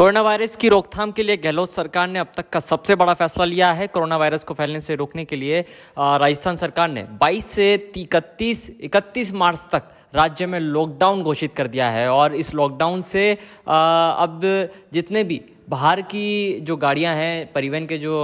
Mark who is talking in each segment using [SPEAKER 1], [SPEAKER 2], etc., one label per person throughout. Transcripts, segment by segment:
[SPEAKER 1] corona virus की रोकथाम के लिए गहलोत सरकार ने अब तक का सबसे बड़ा फैसला लिया है कोरोना वायरस को फैलने से रोकने के लिए राजस्थान सरकार ने 22 से इकतीस इकतीस मार्च तक राज्य में लॉकडाउन घोषित कर दिया है और इस लॉकडाउन से अब जितने भी बाहर की जो गाड़ियां हैं परिवहन के जो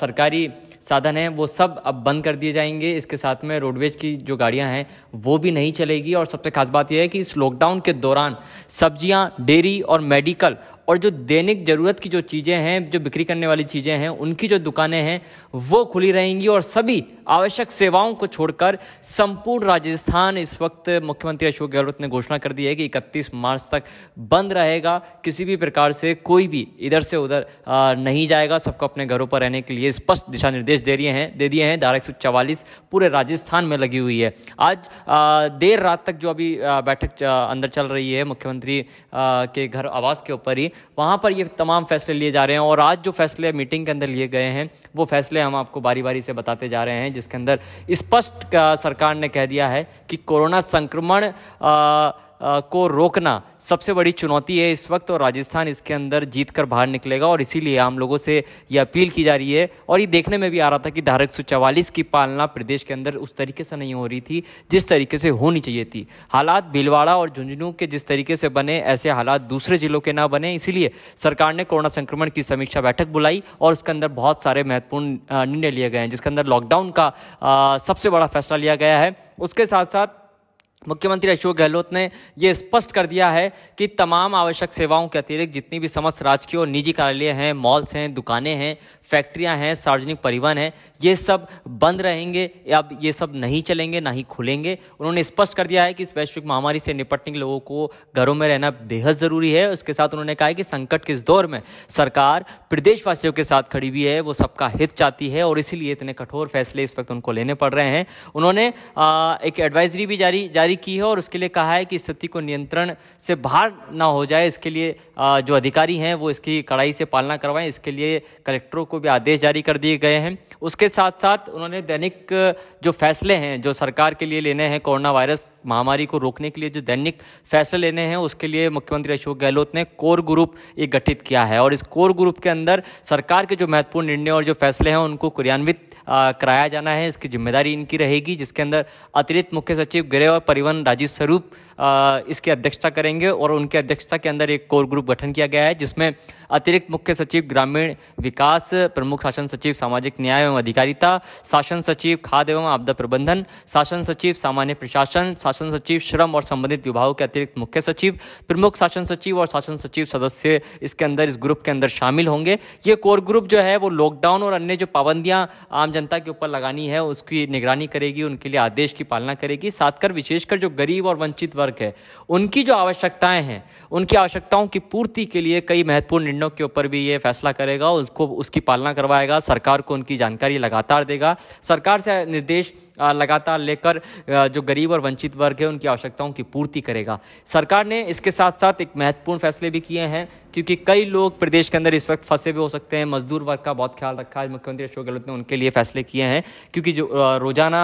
[SPEAKER 1] सरकारी साधन हैं वो सब अब बंद कर दिए जाएंगे इसके साथ में रोडवेज की जो गाड़ियां हैं वो भी नहीं चलेगी और सबसे खास बात यह है कि इस लॉकडाउन के दौरान सब्जियां डेयरी और मेडिकल और जो दैनिक ज़रूरत की जो चीज़ें हैं जो बिक्री करने वाली चीज़ें हैं उनकी जो दुकानें हैं वो खुली रहेंगी और सभी आवश्यक सेवाओं को छोड़कर संपूर्ण राजस्थान इस वक्त मुख्यमंत्री अशोक गहलोत ने घोषणा कर दी है कि 31 मार्च तक बंद रहेगा किसी भी प्रकार से कोई भी इधर से उधर नहीं जाएगा सबको अपने घरों पर रहने के लिए स्पष्ट दिशा निर्देश दे दिए हैं दे दिए हैं धारा एक पूरे राजस्थान में लगी हुई है आज देर रात तक जो अभी बैठक अंदर चल रही है मुख्यमंत्री के घर आवास के ऊपर ही वहाँ पर ये तमाम फैसले लिए जा रहे हैं और आज जो फैसले मीटिंग के अंदर लिए गए हैं वो फैसले हम आपको बारी बारी से बताते जा रहे हैं जिसके अंदर स्पष्ट सरकार ने कह दिया है कि कोरोना संक्रमण को रोकना सबसे बड़ी चुनौती है इस वक्त और राजस्थान इसके अंदर जीत कर बाहर निकलेगा और इसीलिए आम लोगों से ये अपील की जा रही है और ये देखने में भी आ रहा था कि धारा एक की पालना प्रदेश के अंदर उस तरीके से नहीं हो रही थी जिस तरीके से होनी चाहिए थी हालात भीलवाड़ा और झुंझुनू के जिस तरीके से बने ऐसे हालात दूसरे जिलों के ना बने इसीलिए सरकार ने कोरोना संक्रमण की समीक्षा बैठक बुलाई और उसके अंदर बहुत सारे महत्वपूर्ण निर्णय लिए गए हैं जिसके अंदर लॉकडाउन का सबसे बड़ा फैसला लिया गया है उसके साथ साथ मुख्यमंत्री अशोक गहलोत ने यह स्पष्ट कर दिया है कि तमाम आवश्यक सेवाओं के अतिरिक्त जितनी भी समस्त राजकीय और निजी कार्यालय हैं मॉल्स हैं दुकानें हैं फैक्ट्रियां हैं सार्वजनिक परिवहन है ये सब बंद रहेंगे अब ये सब नहीं चलेंगे ना ही खुलेंगे उन्होंने स्पष्ट कर दिया है कि इस वैश्विक महामारी से निपटने के लोगों को घरों में रहना बेहद ज़रूरी है उसके साथ उन्होंने कहा है कि संकट के इस दौर में सरकार प्रदेशवासियों के साथ खड़ी हुई है वो सबका हित चाहती है और इसीलिए इतने कठोर फैसले इस वक्त उनको लेने पड़ रहे हैं उन्होंने एक एडवाइजरी भी जारी जारी जारी की है और उसके लिए कहा है कि स्थिति को नियंत्रण से बाहर ना हो जाए इसके लिए जो अधिकारी हैं वो इसकी कड़ाई से पालना करवाएं इसके लिए कलेक्टरों को भी आदेश जारी कर दिए गए हैं उसके साथ साथ उन्होंने दैनिक जो फैसले हैं जो सरकार के लिए लेने हैं कोरोना वायरस महामारी को रोकने के लिए जो दैनिक फैसले लेने हैं उसके लिए मुख्यमंत्री अशोक गहलोत ने कोर ग्रुप एक गठित किया है और इस कोर ग्रुप के अंदर सरकार के जो महत्वपूर्ण निर्णय और जो फैसले हैं उनको क्रियान्वित कराया जाना है इसकी जिम्मेदारी इनकी रहेगी जिसके अंदर अतिरिक्त मुख्य सचिव गृह और परिवहन राजीव स्वरूप इसकी अध्यक्षता करेंगे और उनके अध्यक्षता के अंदर एक कोर ग्रुप गठन किया गया है जिसमें अतिरिक्त मुख्य सचिव ग्रामीण विकास प्रमुख शासन सचिव सामाजिक न्याय एवं अधिकारिता शासन सचिव खाद्य एवं आपदा प्रबंधन शासन सचिव सामान्य प्रशासन शासन सचिव श्रम और संबंधित विभागों के अतिरिक्त मुख्य सचिव प्रमुख शासन सचिव और शासन सचिव सदस्य इसके अंदर इस ग्रुप के अंदर शामिल होंगे ये कोर ग्रुप जो है वो लॉकडाउन और अन्य जो पाबंदियां आम जनता के ऊपर लगानी है उसकी निगरानी करेगी उनके लिए आदेश की पालना करेगी साथ कर विशेष विशेषकर जो गरीब और वंचित वर्ग है उनकी जो आवश्यकताएं हैं उनकी आवश्यकताओं की पूर्ति के लिए कई महत्वपूर्ण निर्णयों के ऊपर भी ये फैसला करेगा उसको उसकी पालना करवाएगा सरकार को उनकी जानकारी लगातार देगा सरकार से निर्देश लगातार लेकर जो गरीब और वंचित वर्ग है उनकी आवश्यकताओं की पूर्ति करेगा सरकार ने इसके साथ साथ एक महत्वपूर्ण फैसले भी किए हैं क्योंकि कई लोग प्रदेश के अंदर इस वक्त फंसे भी हो सकते हैं मजदूर वर्ग का बहुत ख्याल रखा है मुख्यमंत्री अशोक गहलोत ने उनके लिए फैसले किए हैं क्योंकि जो रोजाना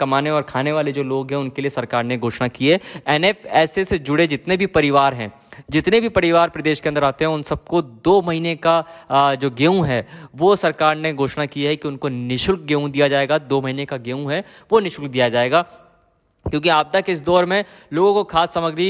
[SPEAKER 1] कमाने और खाने वाले जो लोग हैं उनके लिए सरकार सरकार ने घोषणा की है एन ए से जुड़े जितने भी परिवार हैं जितने भी परिवार प्रदेश के अंदर आते हैं उन सबको दो महीने का जो गेहूं है वो सरकार ने घोषणा की है कि उनको निःशुल्क गेहूं दिया जाएगा दो महीने का गेहूं है वो निःशुल्क दिया जाएगा क्योंकि आपदा के इस दौर में लोगों को खाद्य सामग्री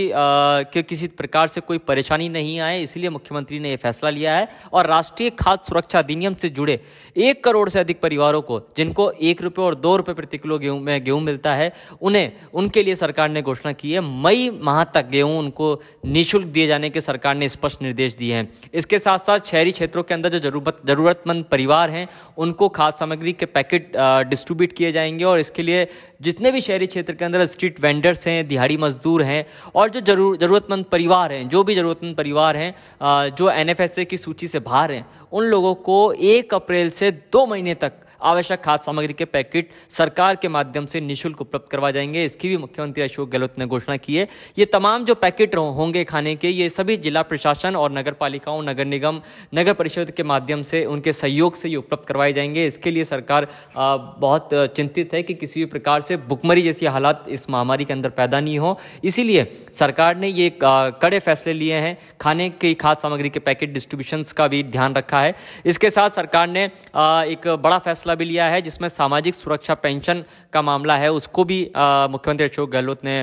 [SPEAKER 1] के किसी प्रकार से कोई परेशानी नहीं आए इसलिए मुख्यमंत्री ने यह फैसला लिया है और राष्ट्रीय खाद्य सुरक्षा अधिनियम से जुड़े एक करोड़ से अधिक परिवारों को जिनको एक रुपये और दो रुपये प्रति किलो गेहूँ में गेहूँ मिलता है उन्हें उनके लिए सरकार ने घोषणा की है मई माह तक गेहूँ उनको निःशुल्क दिए जाने के सरकार ने स्पष्ट निर्देश दिए हैं इसके साथ साथ शहरी क्षेत्रों के अंदर जो जरूरत जरूरतमंद परिवार हैं उनको खाद्य सामग्री के पैकेट डिस्ट्रीब्यूट किए जाएंगे और इसके लिए जितने भी शहरी क्षेत्र के अंदर स्ट्रीट वेंडर्स हैं दिहाड़ी मजदूर हैं और जो जरूर ज़रूरतमंद परिवार हैं जो भी ज़रूरतमंद परिवार हैं जो एन की सूची से बाहर हैं उन लोगों को एक अप्रैल से दो महीने तक आवश्यक खाद्य सामग्री के पैकेट सरकार के माध्यम से निःशुल्क उपलब्ध करवाए जाएंगे इसकी भी मुख्यमंत्री अशोक गहलोत ने घोषणा की है ये तमाम जो पैकेट होंगे खाने के ये सभी जिला प्रशासन और नगर पालिकाओं नगर निगम नगर परिषद के माध्यम से उनके सहयोग से ये उपलब्ध करवाए जाएंगे इसके लिए सरकार बहुत चिंतित है कि किसी भी प्रकार से भुखमरी जैसी हालात इस महामारी के अंदर पैदा नहीं हो इसीलिए सरकार ने ये कड़े फैसले लिए हैं खाने की खाद्य सामग्री के पैकेट डिस्ट्रीब्यूशन का भी ध्यान रखा है इसके साथ सरकार ने एक बड़ा फैसला फैसला भी लिया है जिसमें सामाजिक सुरक्षा पेंशन का मामला है उसको भी मुख्यमंत्री अशोक गहलोत ने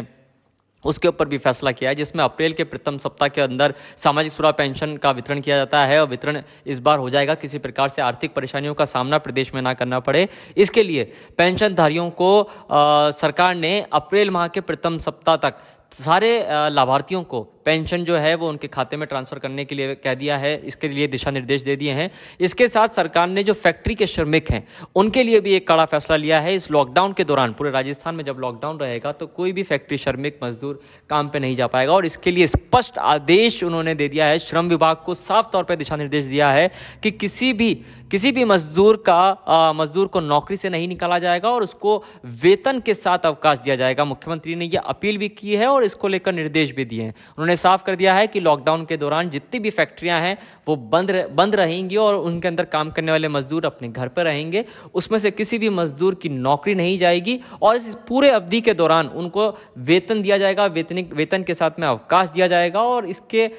[SPEAKER 1] उसके ऊपर भी फैसला किया है जिसमें अप्रैल के प्रथम सप्ताह के अंदर सामाजिक सुरक्षा पेंशन का वितरण किया जाता है और वितरण इस बार हो जाएगा किसी प्रकार से आर्थिक परेशानियों का सामना प्रदेश में ना करना पड़े इसके लिए पेंशनधारियों को आ, सरकार ने अप्रैल माह के प्रथम सप्ताह तक सारे लाभार्थियों को पेंशन जो है वो उनके खाते में ट्रांसफ़र करने के लिए कह दिया है इसके लिए दिशा निर्देश दे दिए हैं इसके साथ सरकार ने जो फैक्ट्री के श्रमिक हैं उनके लिए भी एक कड़ा फैसला लिया है इस लॉकडाउन के दौरान पूरे राजस्थान में जब लॉकडाउन रहेगा तो कोई भी फैक्ट्री श्रमिक मजदूर काम पर नहीं जा पाएगा और इसके लिए स्पष्ट आदेश उन्होंने दे दिया है श्रम विभाग को साफ तौर पर दिशा निर्देश दिया है कि किसी भी किसी भी मजदूर का मजदूर को नौकरी से नहीं निकाला जाएगा और उसको वेतन के साथ अवकाश दिया जाएगा मुख्यमंत्री ने यह अपील भी की है और इसको लेकर निर्देश भी दिए हैं उन्होंने साफ कर दिया है कि लॉकडाउन के दौरान जितनी भी फैक्ट्रियां हैं वो बंद बंद रहेंगी और उनके अंदर काम करने वाले मजदूर अपने घर पर रहेंगे उसमें से किसी भी मजदूर की नौकरी नहीं जाएगी और इस पूरे अवधि के दौरान उनको वेतन दिया जाएगा वेतनिक वेतन के साथ में अवकाश दिया जाएगा और इसके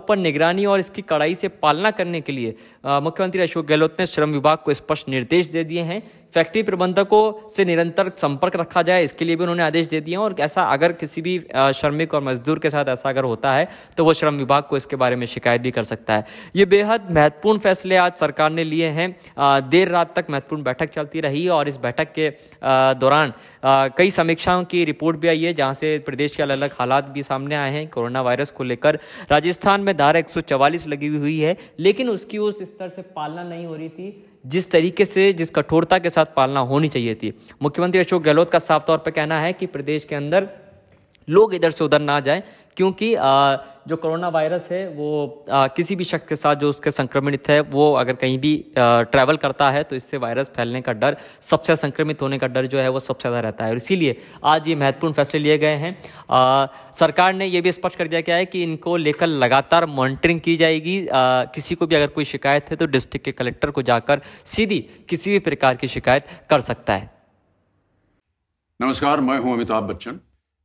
[SPEAKER 1] ऊपर निगरानी और इसकी कड़ाई से पालना करने के लिए मुख्यमंत्री अशोक गहलोत गहलोत ने श्रम विभाग को स्पष्ट निर्देश दे दिए हैं फैक्ट्री प्रबंधकों से निरंतर संपर्क रखा जाए इसके लिए भी उन्होंने आदेश दे दिए हैं और ऐसा अगर किसी भी श्रमिक और मजदूर के साथ ऐसा अगर होता है तो वो श्रम विभाग को इसके बारे में शिकायत भी कर सकता है ये बेहद महत्वपूर्ण फैसले आज सरकार ने लिए हैं देर रात तक महत्वपूर्ण बैठक चलती रही और इस बैठक के दौरान कई समीक्षाओं की रिपोर्ट भी आई है जहाँ से प्रदेश के अलग अलग हालात भी सामने आए हैं कोरोना वायरस को लेकर राजस्थान में धारा एक लगी हुई है लेकिन उसकी उस स्तर से पालना नहीं हो रही थी जिस तरीके से जिस कठोरता के साथ पालना होनी चाहिए थी मुख्यमंत्री अशोक गहलोत का साफ तौर पर कहना है कि प्रदेश के अंदर लोग इधर से उधर ना जाएं क्योंकि जो कोरोना वायरस है वो किसी भी शख्स के साथ जो उसके संक्रमित है वो अगर कहीं भी ट्रैवल करता है तो इससे वायरस फैलने का डर सबसे संक्रमित होने का डर जो है वो सबसे ज़्यादा रहता है और इसीलिए आज ये महत्वपूर्ण फैसले लिए गए हैं आ, सरकार ने ये भी स्पष्ट कर दिया गया है कि इनको लेकर लगातार मॉनिटरिंग की जाएगी आ, किसी को भी अगर कोई शिकायत है तो डिस्ट्रिक्ट के कलेक्टर को जाकर सीधी किसी भी प्रकार की शिकायत कर सकता है
[SPEAKER 2] नमस्कार मैं हूं अमिताभ बच्चन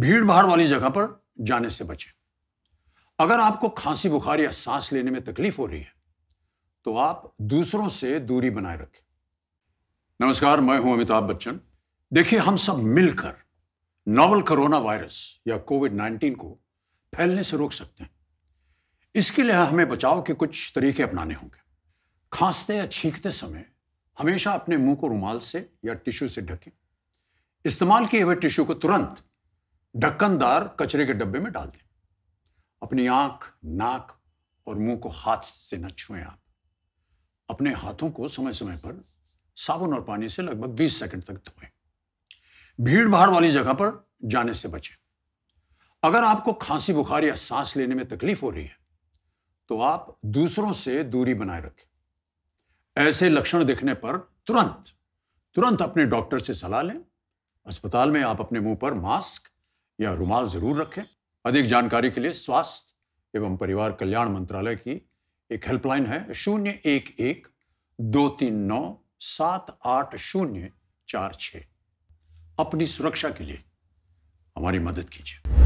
[SPEAKER 2] भीड़ भाड़ वाली जगह पर जाने से बचें अगर आपको खांसी बुखार या सांस लेने में तकलीफ हो रही है तो आप दूसरों से दूरी बनाए रखें नमस्कार मैं हूं अमिताभ बच्चन देखिए हम सब मिलकर नोवल कोरोना वायरस या कोविड नाइन्टीन को फैलने से रोक सकते हैं इसके लिए हमें बचाव के कुछ तरीके अपनाने होंगे खांसते या छींकते समय हमेशा अपने मुंह को रुमाल से या टिश्यू से ढकें इस्तेमाल किए हुए टिश्यू को तुरंत ढक्कनदार कचरे के डब्बे में डाल दें अपनी आंख नाक और मुंह को हाथ से न छुएं आप अपने हाथों को समय समय पर साबुन और पानी से लगभग 20 सेकंड तक धोएं भीड़ भाड़ वाली जगह पर जाने से बचें अगर आपको खांसी बुखार या सांस लेने में तकलीफ हो रही है तो आप दूसरों से दूरी बनाए रखें ऐसे लक्षण दिखने पर तुरंत तुरंत अपने डॉक्टर से सलाह लें अस्पताल में आप अपने मुंह पर मास्क या रुमाल जरूर रखें अधिक जानकारी के लिए स्वास्थ्य एवं परिवार कल्याण मंत्रालय की एक हेल्पलाइन है शून्य एक एक दो तीन नौ सात आठ शून्य चार छ अपनी सुरक्षा के लिए हमारी मदद कीजिए